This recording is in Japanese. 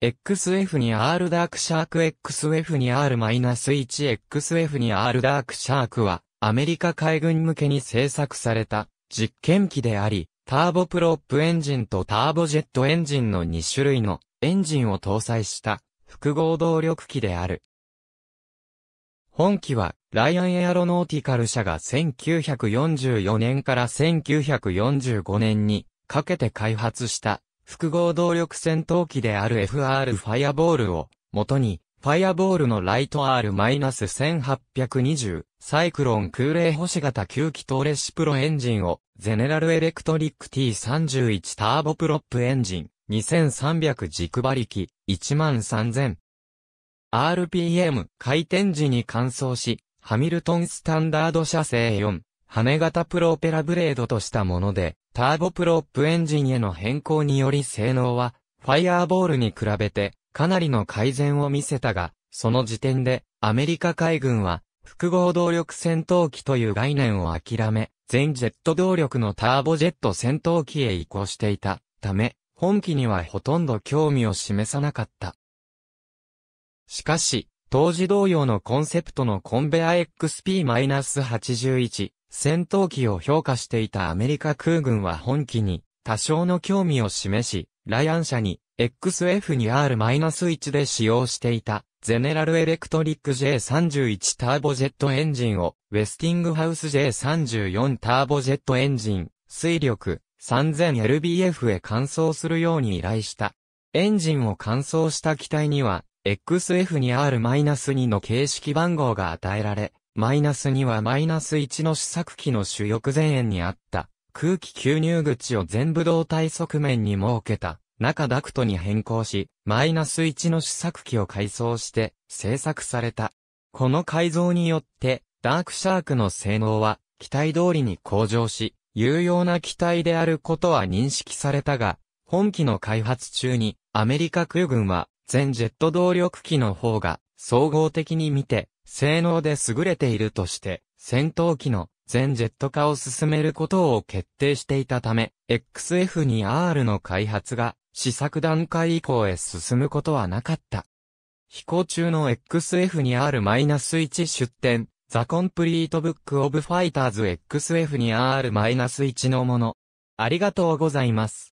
XF に R ダークシャーク XF に R-1XF に R ダークシャークはアメリカ海軍向けに製作された実験機であり、ターボプロップエンジンとターボジェットエンジンの2種類のエンジンを搭載した複合動力機である。本機はライアンエアロノーティカル社が1944年から1945年にかけて開発した複合動力戦闘機である FR ファイアボールを、元に、ファイアボールのライト R-1820、サイクロン空冷星型吸気筒レシプロエンジンを、ゼネラルエレクトリック T31 ターボプロップエンジン、2300軸馬力、13000。RPM 回転時に乾燥し、ハミルトンスタンダード車製4、羽型プロペラブレードとしたもので、ターボプロップエンジンへの変更により性能は、ファイアーボールに比べて、かなりの改善を見せたが、その時点で、アメリカ海軍は、複合動力戦闘機という概念を諦め、全ジェット動力のターボジェット戦闘機へ移行していたため、本機にはほとんど興味を示さなかった。しかし、当時同様のコンセプトのコンベア XP-81 戦闘機を評価していたアメリカ空軍は本機に多少の興味を示し、ライアン社に XF2R-1 で使用していたゼネラルエレクトリック J31 ターボジェットエンジンをウェスティングハウス J34 ターボジェットエンジン水力 3000lbf へ換装するように依頼した。エンジンを換装した機体には XF に R-2 の形式番号が与えられ、マイナス2はマイナス1の試作機の主翼前縁にあった空気吸入口を全部動体側面に設けた中ダクトに変更し、マイナス1の試作機を改装して製作された。この改造によってダークシャークの性能は機体通りに向上し、有用な機体であることは認識されたが、本機の開発中にアメリカ空軍は全ジェット動力機の方が、総合的に見て、性能で優れているとして、戦闘機の全ジェット化を進めることを決定していたため、XF2R の開発が試作段階以降へ進むことはなかった。飛行中の XF2R-1 出展、ザ・コンプリート・ブック・オブ・ファイターズ XF2R-1 のもの。ありがとうございます。